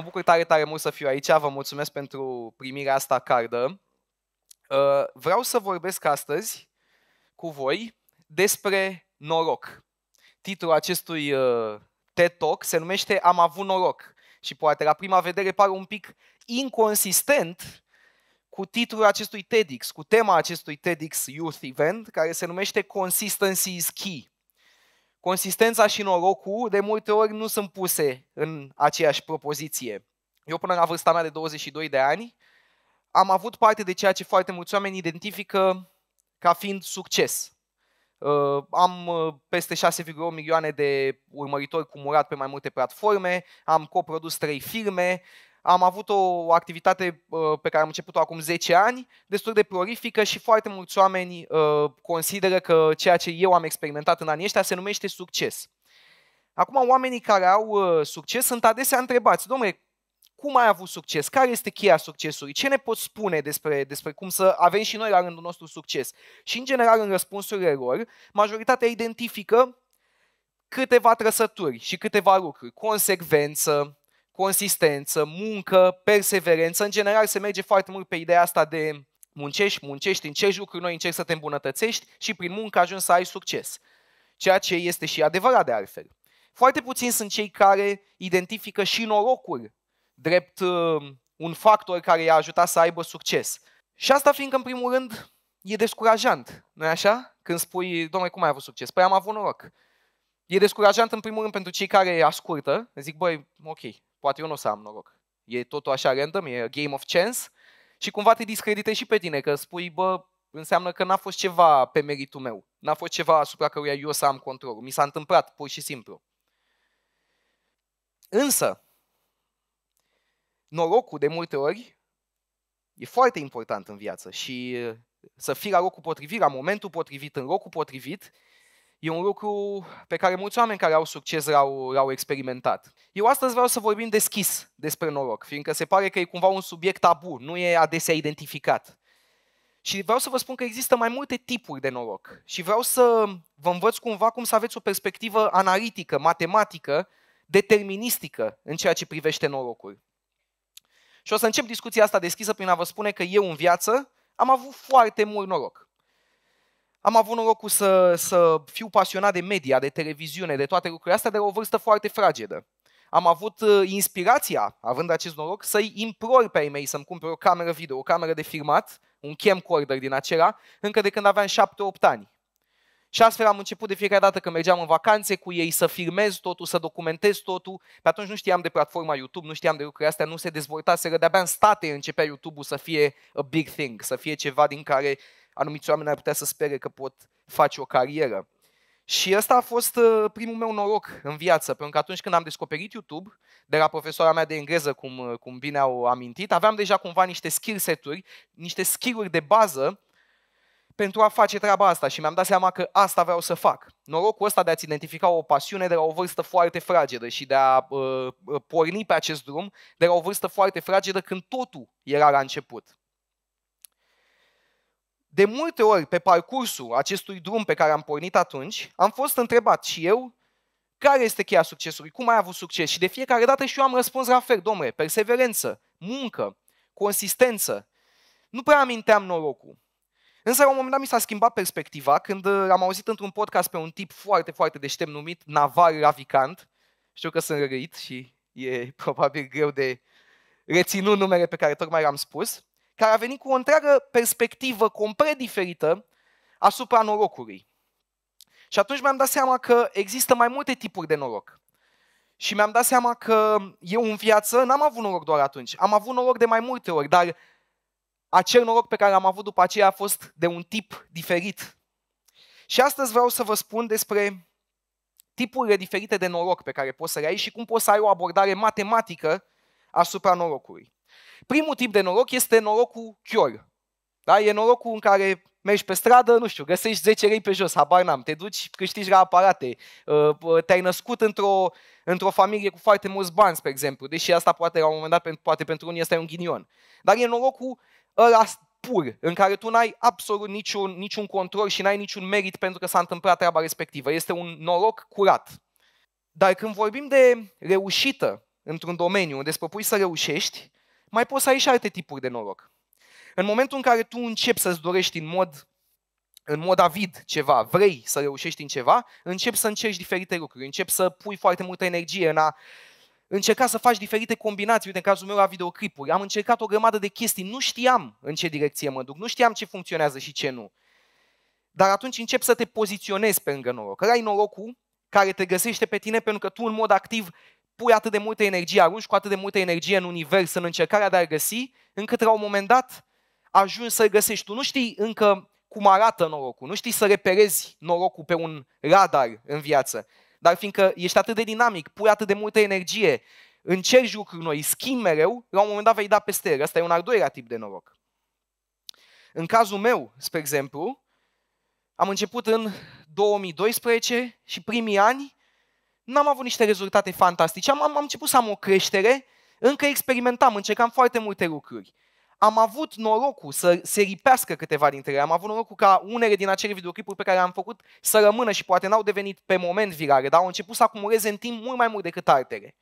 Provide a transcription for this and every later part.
mă bucur tare, tare mult să fiu aici. Vă mulțumesc pentru primirea asta cardă. Uh, vreau să vorbesc astăzi cu voi despre noroc. Titlul acestui uh, TED Talk se numește Am avut noroc și poate la prima vedere pare un pic inconsistent cu titlul acestui TEDx, cu tema acestui TEDx Youth Event, care se numește Consistency is Key. Consistența și norocul de multe ori nu sunt puse în aceeași propoziție. Eu până la vârsta mea de 22 de ani am avut parte de ceea ce foarte mulți oameni identifică ca fiind succes. Uh, am uh, peste 6,8 milioane de urmăritori cumulat pe mai multe platforme, am coprodus trei filme, am avut o activitate uh, pe care am început-o acum 10 ani, destul de prolifică și foarte mulți oameni uh, consideră că ceea ce eu am experimentat în anii ăștia se numește succes. Acum, oamenii care au uh, succes sunt adesea întrebați, domnule, cum ai avut succes? Care este cheia succesului? Ce ne poți spune despre, despre cum să avem și noi la rândul nostru succes? Și, în general, în răspunsurile lor, majoritatea identifică câteva trăsături și câteva lucruri. Consecvență, consistență, muncă, perseverență. În general se merge foarte mult pe ideea asta de muncești, muncești, încerci lucruri noi, încerci să te îmbunătățești și prin muncă ajungi să ai succes. Ceea ce este și adevărat de altfel. Foarte puțini sunt cei care identifică și norocul drept uh, un factor care i-a ajutat să aibă succes. Și asta fiindcă, în primul rând, e descurajant, nu așa? Când spui, domnule, cum ai avut succes? Păi am avut noroc. E descurajant, în primul rând, pentru cei care ascultă. Zic, băi, ok, poate eu nu o să am noroc. E totul așa random, e game of chance și cumva te discreditezi și pe tine, că spui, bă, înseamnă că n-a fost ceva pe meritul meu, n-a fost ceva asupra căruia eu să am control. mi s-a întâmplat pur și simplu. Însă, norocul de multe ori e foarte important în viață și să fii la locul potrivit, la momentul potrivit, în locul potrivit, E un lucru pe care mulți oameni care au succes l-au, l-au experimentat. Eu astăzi vreau să vorbim deschis despre noroc, fiindcă se pare că e cumva un subiect tabu, nu e adesea identificat. Și vreau să vă spun că există mai multe tipuri de noroc. Și vreau să vă învăț cumva cum să aveți o perspectivă analitică, matematică, deterministică în ceea ce privește norocul. Și o să încep discuția asta deschisă prin a vă spune că eu în viață am avut foarte mult noroc. Am avut norocul să, să fiu pasionat de media, de televiziune, de toate lucrurile astea, de o vârstă foarte fragedă. Am avut uh, inspirația, având acest noroc, să-i implor pe ei mei să-mi cumpere o cameră video, o cameră de filmat, un camcorder din acela, încă de când aveam 7-8 ani. Și astfel am început de fiecare dată când mergeam în vacanțe cu ei să filmez totul, să documentez totul. Pe atunci nu știam de platforma YouTube, nu știam de lucrurile astea, nu se dezvoltaseră. De-abia în state începea YouTube-ul să fie a big thing, să fie ceva din care anumiți oameni ar putea să spere că pot face o carieră. Și ăsta a fost uh, primul meu noroc în viață, pentru că atunci când am descoperit YouTube, de la profesoara mea de engleză, cum, uh, cum bine au amintit, aveam deja cumva niște skill seturi, niște skill de bază pentru a face treaba asta și mi-am dat seama că asta vreau să fac. Norocul ăsta de a-ți identifica o pasiune de la o vârstă foarte fragedă și de a uh, uh porni pe acest drum de la o vârstă foarte fragedă când totul era la început. De multe ori, pe parcursul acestui drum pe care am pornit atunci, am fost întrebat și eu care este cheia succesului, cum ai avut succes și de fiecare dată și eu am răspuns la fel, domnule, perseverență, muncă, consistență. Nu prea aminteam norocul. Însă la un moment dat mi s-a schimbat perspectiva când uh, am auzit într-un podcast pe un tip foarte, foarte deștept numit Navar Ravicant. Știu că sunt răit și e probabil greu de reținut numele pe care tocmai l-am spus care a venit cu o întreagă perspectivă complet diferită asupra norocului. Și atunci mi-am dat seama că există mai multe tipuri de noroc. Și mi-am dat seama că eu în viață n-am avut noroc doar atunci. Am avut noroc de mai multe ori, dar acel noroc pe care l-am avut după aceea a fost de un tip diferit. Și astăzi vreau să vă spun despre tipurile diferite de noroc pe care poți să le ai și cum poți să ai o abordare matematică asupra norocului. Primul tip de noroc este norocul chior. Da? E norocul în care mergi pe stradă, nu știu, găsești 10 lei pe jos, habar n-am, te duci, câștigi la aparate, uh, uh, te-ai născut într-o, într-o familie cu foarte mulți bani, spre exemplu, deși asta poate la un moment dat, poate pentru unii este un ghinion. Dar e norocul ăla pur, în care tu n-ai absolut niciun, niciun control și n-ai niciun merit pentru că s-a întâmplat treaba respectivă. Este un noroc curat. Dar când vorbim de reușită într-un domeniu unde îți să reușești, mai poți să ai și alte tipuri de noroc. În momentul în care tu începi să-ți dorești în mod, în mod avid ceva, vrei să reușești în ceva, începi să încerci diferite lucruri, începi să pui foarte multă energie în a încerca să faci diferite combinații. Uite, în cazul meu la videoclipuri, am încercat o grămadă de chestii, nu știam în ce direcție mă duc, nu știam ce funcționează și ce nu. Dar atunci începi să te poziționezi pe lângă noroc. că ai norocul care te găsește pe tine pentru că tu în mod activ pui atât de multă energie, arunci cu atât de multă energie în univers, în încercarea de a găsi, încât la un moment dat ajungi să-l găsești. Tu nu știi încă cum arată norocul, nu știi să reperezi norocul pe un radar în viață, dar fiindcă ești atât de dinamic, pui atât de multă energie, încerci lucruri noi, schimbi mereu, la un moment dat vei da peste el. Asta e un al doilea tip de noroc. În cazul meu, spre exemplu, am început în 2012 și primii ani n-am avut niște rezultate fantastice, am, am am început să am o creștere, încă experimentam, încercam foarte multe lucruri. Am avut norocul să se ripească câteva dintre ele, am avut norocul ca unele din acele videoclipuri pe care le-am făcut să rămână și poate n-au devenit pe moment virale, dar au început să acumuleze în timp mult mai mult decât altele.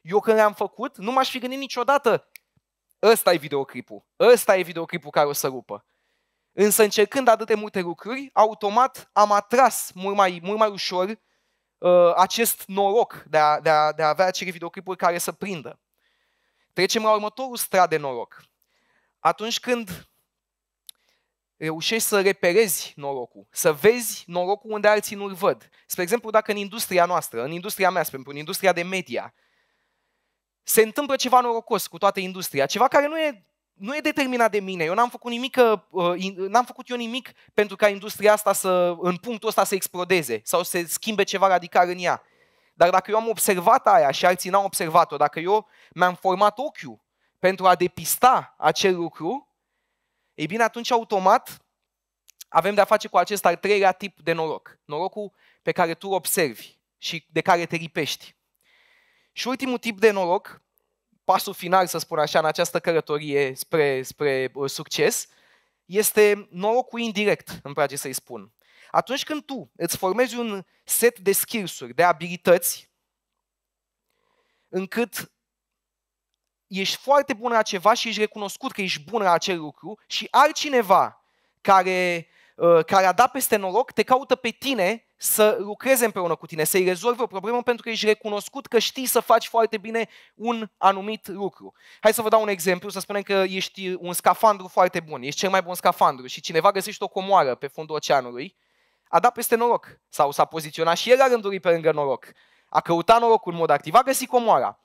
Eu când le-am făcut, nu m-aș fi gândit niciodată, ăsta e videoclipul, ăsta e videoclipul care o să rupă. Însă încercând atât de multe lucruri, automat am atras mult mai, mult mai ușor uh, acest noroc de a, de, a, de a avea acele videoclipuri care să prindă. Trecem la următorul strat de noroc. Atunci când reușești să reperezi norocul, să vezi norocul unde alții nu-l văd. Spre exemplu, dacă în industria noastră, în industria mea, spre exemplu, în industria de media, se întâmplă ceva norocos cu toată industria, ceva care nu e nu e determinat de mine. Eu n-am făcut, nimic, uh, n-am făcut eu nimic pentru ca industria asta să, în punctul ăsta să explodeze sau să se schimbe ceva radical în ea. Dar dacă eu am observat aia și alții n-au observat-o, dacă eu mi-am format ochiul pentru a depista acel lucru, ei bine, atunci automat avem de-a face cu acest al treilea tip de noroc. Norocul pe care tu observi și de care te lipești. Și ultimul tip de noroc pasul final, să spun așa, în această călătorie spre, spre uh, succes, este norocul indirect, îmi place să-i spun. Atunci când tu îți formezi un set de skills-uri, de abilități, încât ești foarte bun la ceva și ești recunoscut că ești bun la acel lucru și altcineva care, uh, care a dat peste noroc te caută pe tine să lucreze împreună cu tine, să-i rezolve o problemă pentru că ești recunoscut că știi să faci foarte bine un anumit lucru. Hai să vă dau un exemplu, să spunem că ești un scafandru foarte bun, ești cel mai bun scafandru și cineva găsește o comoară pe fundul oceanului, a dat peste noroc sau s-a poziționat și el a rândul pe lângă noroc. A căutat norocul în mod activ, a găsit comoara.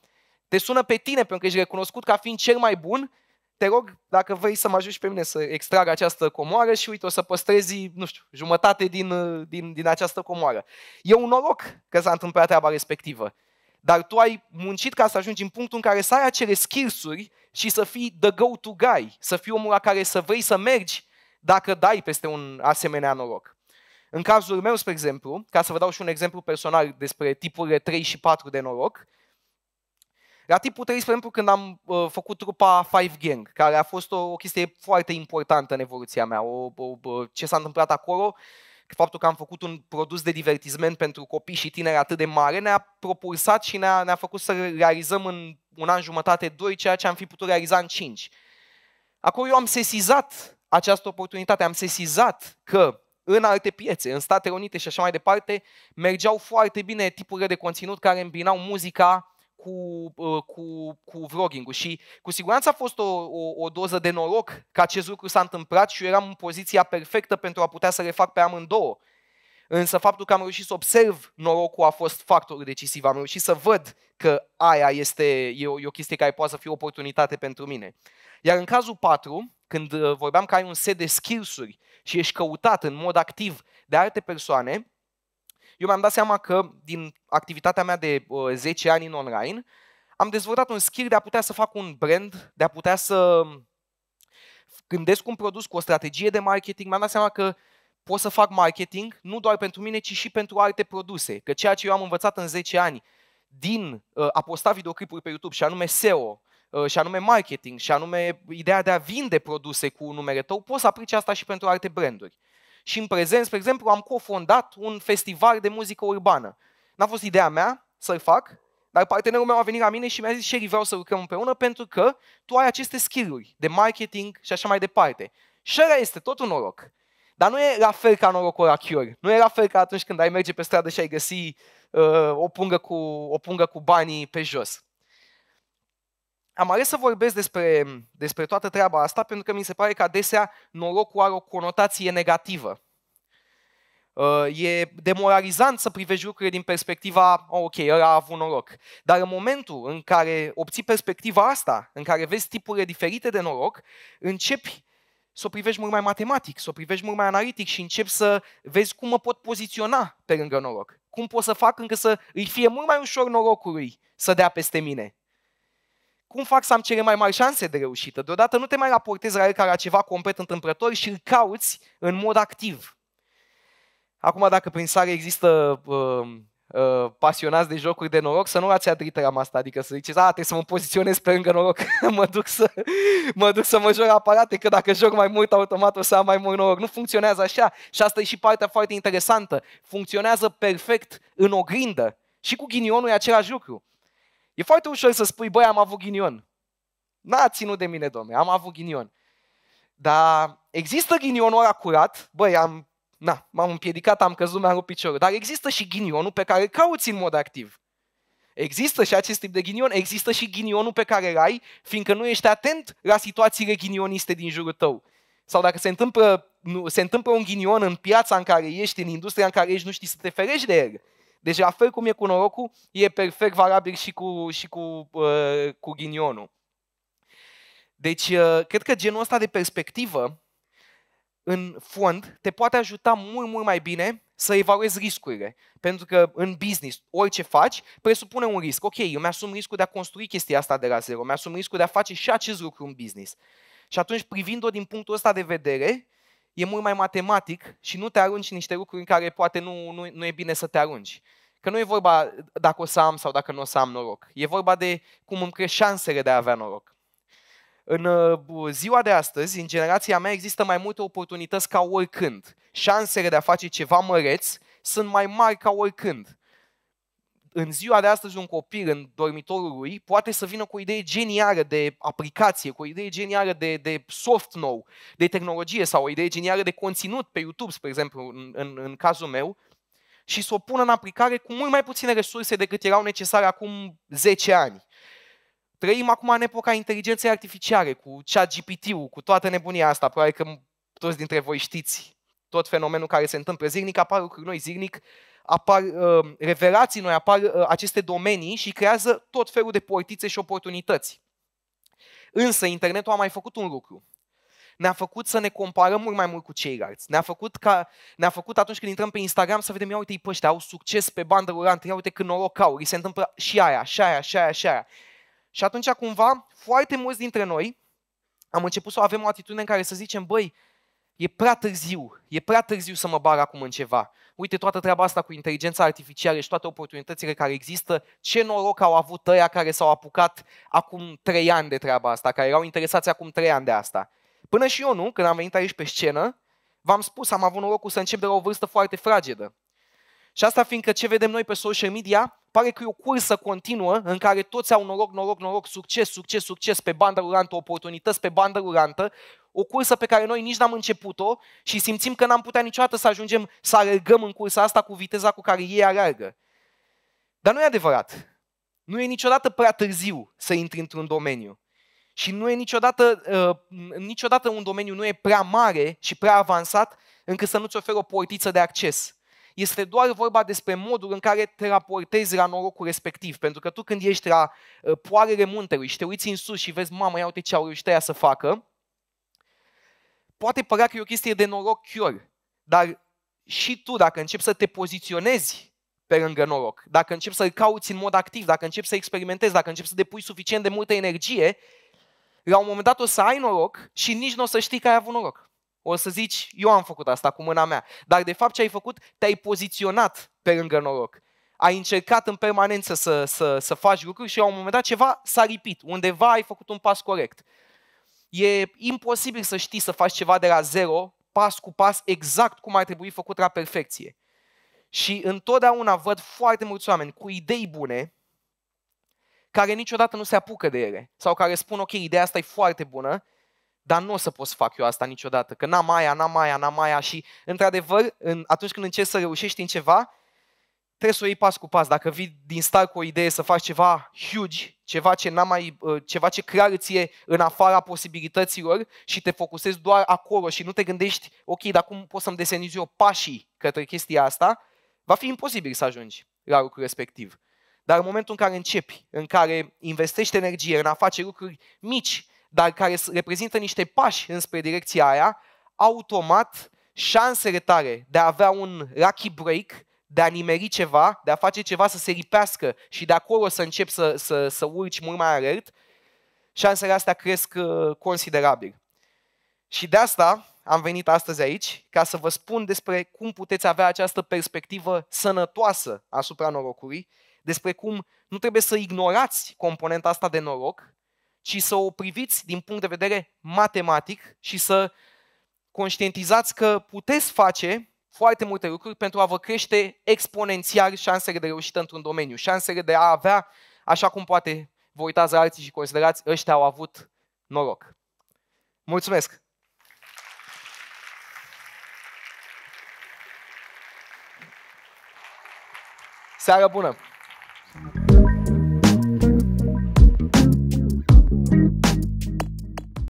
Te sună pe tine pentru că ești recunoscut ca fiind cel mai bun te rog dacă vrei să mă ajungi pe mine să extrag această comoară și uite, o să păstrezi, nu știu, jumătate din, din, din această comoară. E un noroc că s-a întâmplat treaba respectivă. Dar tu ai muncit ca să ajungi în punctul în care să ai acele skills și să fii the go-to guy, să fii omul la care să vrei să mergi dacă dai peste un asemenea noroc. În cazul meu, spre exemplu, ca să vă dau și un exemplu personal despre tipurile 3 și 4 de noroc, la tipul 3, spre exemplu, când am uh, făcut trupa Five Gang, care a fost o, o chestie foarte importantă în evoluția mea, o, o, o, ce s-a întâmplat acolo, faptul că am făcut un produs de divertisment pentru copii și tineri atât de mare, ne-a propulsat și ne-a, ne-a făcut să realizăm în un an jumătate, doi, ceea ce am fi putut realiza în cinci. Acolo eu am sesizat această oportunitate, am sesizat că în alte piețe, în Statele Unite și așa mai departe, mergeau foarte bine tipurile de conținut care îmbinau muzica cu, uh, cu, cu vlogging-ul și cu siguranță a fost o, o, o doză de noroc că acest lucru s-a întâmplat și eu eram în poziția perfectă pentru a putea să le fac pe amândouă. Însă faptul că am reușit să observ norocul a fost factorul decisiv. Am reușit să văd că aia este e o, e o chestie care poate să fie o oportunitate pentru mine. Iar în cazul 4, când uh, vorbeam că ai un set de skills și ești căutat în mod activ de alte persoane, eu mi-am dat seama că din activitatea mea de uh, 10 ani în online, am dezvoltat un skill de a putea să fac un brand, de a putea să um, gândesc un produs cu o strategie de marketing. Mi-am dat seama că pot să fac marketing nu doar pentru mine, ci și pentru alte produse. Că ceea ce eu am învățat în 10 ani din uh, a posta videoclipuri pe YouTube și anume SEO, uh, și anume marketing, și anume ideea de a vinde produse cu numele tău, poți să aplici asta și pentru alte branduri și în prezent, spre exemplu, am cofondat un festival de muzică urbană. N-a fost ideea mea să-l fac, dar partenerul meu a venit la mine și mi-a zis, Sherry, vreau să lucrăm împreună pentru că tu ai aceste skill-uri de marketing și așa mai departe. Și ăla este tot un noroc. Dar nu e la fel ca norocul la Cure. Nu e la fel ca atunci când ai merge pe stradă și ai găsi uh, o, pungă cu, o pungă cu banii pe jos am ales să vorbesc despre, despre toată treaba asta pentru că mi se pare că adesea norocul are o conotație negativă. Uh, e demoralizant să privești lucrurile din perspectiva, oh, ok, ăla a avut noroc. Dar în momentul în care obții perspectiva asta, în care vezi tipurile diferite de noroc, începi să o privești mult mai matematic, să o privești mult mai analitic și începi să vezi cum mă pot poziționa pe lângă noroc. Cum pot să fac încă să îi fie mult mai ușor norocului să dea peste mine cum fac să am cele mai mari șanse de reușită? Deodată nu te mai raportezi la el ca la ceva complet întâmplător și îl cauți în mod activ. Acum, dacă prin sare există uh, uh, pasionați de jocuri de noroc, să nu adrită la asta, adică să ziceți, a, trebuie să mă poziționez pe lângă noroc, mă, duc să, mă duc să mă joc aparate, că dacă joc mai mult, automat o să am mai mult noroc. Nu funcționează așa și asta e și partea foarte interesantă. Funcționează perfect în oglindă și cu ghinionul e același lucru. E foarte ușor să spui, băi, am avut ghinion. N-a ținut de mine, domne, am avut ghinion. Dar există ghinionul acurat, băi, am, na, m-am împiedicat, am căzut, mi-am rupt piciorul, dar există și ghinionul pe care îl cauți în mod activ. Există și acest tip de ghinion, există și ghinionul pe care îl ai, fiindcă nu ești atent la situațiile ghinioniste din jurul tău. Sau dacă se întâmplă, nu, se întâmplă un ghinion în piața în care ești, în industria în care ești, nu știi să te ferești de el. Deci la fel cum e cu norocul, e perfect valabil și cu, și cu, uh, cu ghinionul. Deci, uh, cred că genul ăsta de perspectivă, în fond, te poate ajuta mult, mult mai bine să evaluezi riscurile. Pentru că în business, orice faci, presupune un risc. Ok, eu mi-asum riscul de a construi chestia asta de la zero, mi-asum riscul de a face și acest lucru în business. Și atunci, privind-o din punctul ăsta de vedere, e mult mai matematic și nu te arunci în niște lucruri în care poate nu, nu, nu e bine să te arunci. Că nu e vorba dacă o să am sau dacă nu o să am noroc. E vorba de cum îmi cresc șansele de a avea noroc. În uh, ziua de astăzi, în generația mea, există mai multe oportunități ca oricând. Șansele de a face ceva măreț sunt mai mari ca oricând în ziua de astăzi un copil în dormitorul lui poate să vină cu o idee genială de aplicație, cu o idee genială de, de soft nou, de tehnologie sau o idee genială de conținut pe YouTube, spre exemplu, în, în, în cazul meu, și să o pună în aplicare cu mult mai puține resurse decât erau necesare acum 10 ani. Trăim acum în epoca inteligenței artificiale, cu chat GPT-ul, cu toată nebunia asta, probabil că toți dintre voi știți tot fenomenul care se întâmplă zilnic, apar lucruri noi zilnic, apar uh, revelații noi, apar uh, aceste domenii și creează tot felul de portițe și oportunități. Însă internetul a mai făcut un lucru. Ne-a făcut să ne comparăm mult mai mult cu ceilalți. Ne-a făcut, ca, ne-a făcut atunci când intrăm pe Instagram să vedem, ia uite ei pe ăștia, au succes pe bandă rulantă, ia uite cât noroc au, li se întâmplă și aia, și aia, și aia, și aia. Și atunci cumva foarte mulți dintre noi am început să avem o atitudine în care să zicem, băi, e prea târziu, e prea târziu să mă bag acum în ceva. Uite toată treaba asta cu inteligența artificială și toate oportunitățile care există, ce noroc au avut ăia care s-au apucat acum trei ani de treaba asta, care erau interesați acum trei ani de asta. Până și eu nu, când am venit aici pe scenă, v-am spus, am avut norocul să încep de la o vârstă foarte fragedă. Și asta fiindcă ce vedem noi pe social media, pare că e o cursă continuă în care toți au noroc, noroc, noroc, succes, succes, succes pe bandă rulantă, oportunități pe bandă rulantă, o cursă pe care noi nici n-am început-o și simțim că n-am putea niciodată să ajungem să alergăm în cursa asta cu viteza cu care ei alergă. Dar nu e adevărat. Nu e niciodată prea târziu să intri într-un domeniu. Și nu e niciodată, uh, niciodată un domeniu nu e prea mare și prea avansat încât să nu-ți oferă o portiță de acces. Este doar vorba despre modul în care te raportezi la norocul respectiv. Pentru că tu când ești la uh, poarele muntelui și te uiți în sus și vezi, mamă, ia uite ce au reușit ea să facă, poate părea că e o chestie de noroc cure, dar și tu, dacă începi să te poziționezi pe lângă noroc, dacă începi să-l cauți în mod activ, dacă începi să experimentezi, dacă începi să depui suficient de multă energie, la un moment dat o să ai noroc și nici nu o să știi că ai avut noroc. O să zici, eu am făcut asta cu mâna mea. Dar de fapt ce ai făcut? Te-ai poziționat pe lângă noroc. Ai încercat în permanență să, să, să faci lucruri și la un moment dat ceva s-a lipit. Undeva ai făcut un pas corect. E imposibil să știi să faci ceva de la zero, pas cu pas, exact cum ar trebui făcut la perfecție. Și întotdeauna văd foarte mulți oameni cu idei bune, care niciodată nu se apucă de ele. Sau care spun, ok, ideea asta e foarte bună, dar nu o să pot să fac eu asta niciodată, că n-am aia, n-am aia, n-am aia și, într-adevăr, în, atunci când încerci să reușești în ceva, trebuie să o iei pas cu pas. Dacă vii din start cu o idee să faci ceva huge, ceva ce, n am mai, uh, ceva ce clar îți e în afara posibilităților și te focusezi doar acolo și nu te gândești, ok, dar cum pot să-mi desenez eu pașii către chestia asta, va fi imposibil să ajungi la lucrul respectiv. Dar în momentul în care începi, în care investești energie în a face lucruri mici, dar care reprezintă niște pași înspre direcția aia, automat șansele tare de a avea un lucky break de a nimeri ceva, de a face ceva să se ripească și de acolo să începi să, să, să urci mult mai alert, șansele astea cresc uh, considerabil. Și de asta am venit astăzi aici, ca să vă spun despre cum puteți avea această perspectivă sănătoasă asupra norocului, despre cum nu trebuie să ignorați componenta asta de noroc, ci să o priviți din punct de vedere matematic și să conștientizați că puteți face foarte multe lucruri pentru a vă crește exponențial șansele de reușită într-un domeniu, șansele de a avea, așa cum poate vă uitați la alții și considerați, ăștia au avut noroc. Mulțumesc! Seara bună!